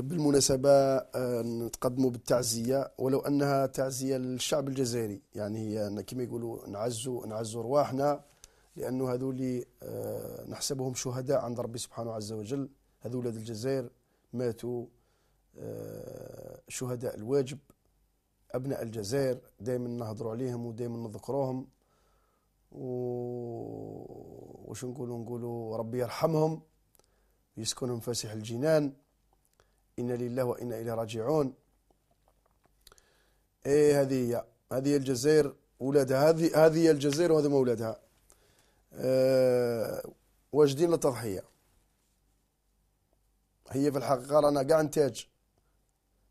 بالمناسبة آه، نتقدموا بالتعزية ولو أنها تعزية للشعب الجزائري يعني هي كما يقولوا نعزوا نعزوا رواحنا لأنه هذول آه، نحسبهم شهداء عند ربي سبحانه عز وجل هذول ولاد الجزائر ماتوا آه، شهداء الواجب أبناء الجزائر دائما نهضروا عليهم ودائما نذكروهم و وش نقولوا نقولوا ربي يرحمهم يسكنهم فاسح الجنان إن لله وإنا إليه راجعون إيه هذه هي هذه هي الجزائر ولادها هذه هذه هي الجزائر وهذا مولدها أه واجدين للتضحية هي في الحقيقة رانا كاع انتاج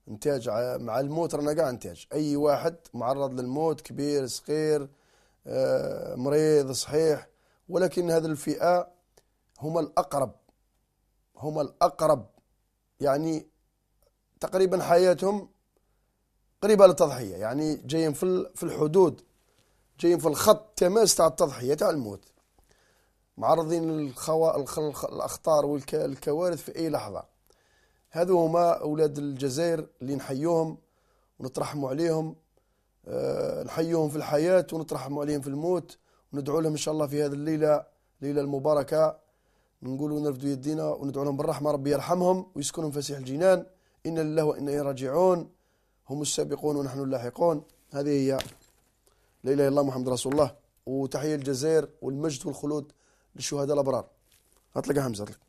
انتاج مع الموت رانا كاع انتاج أي واحد معرض للموت كبير صغير أه مريض صحيح ولكن هذه الفئة هما الأقرب هما الأقرب يعني تقريبا حياتهم قريبة للتضحية يعني جايين في في الحدود جايين في الخط تماس تاع التضحية تاع الموت معرضين للخوا... الأخطار والكوارث في أي لحظة هذو هما أولاد الجزائر اللي نحيوهم ونترحموا عليهم آه، نحيوهم في الحياة ونترحموا عليهم في الموت وندعو لهم إن شاء الله في هذه الليلة الليلة المباركة نقولوا نرفدوا يدينا وندعو لهم بالرحمة ربي يرحمهم ويسكنهم فسيح الجنان إن لله وإنا إليه راجعون هم السابقون ونحن اللاحقون هذه هي لا إله إلا الله محمد رسول الله وتحية الجزائر والمجد والخلود للشهداء الأبرار هطلق همزة هطلق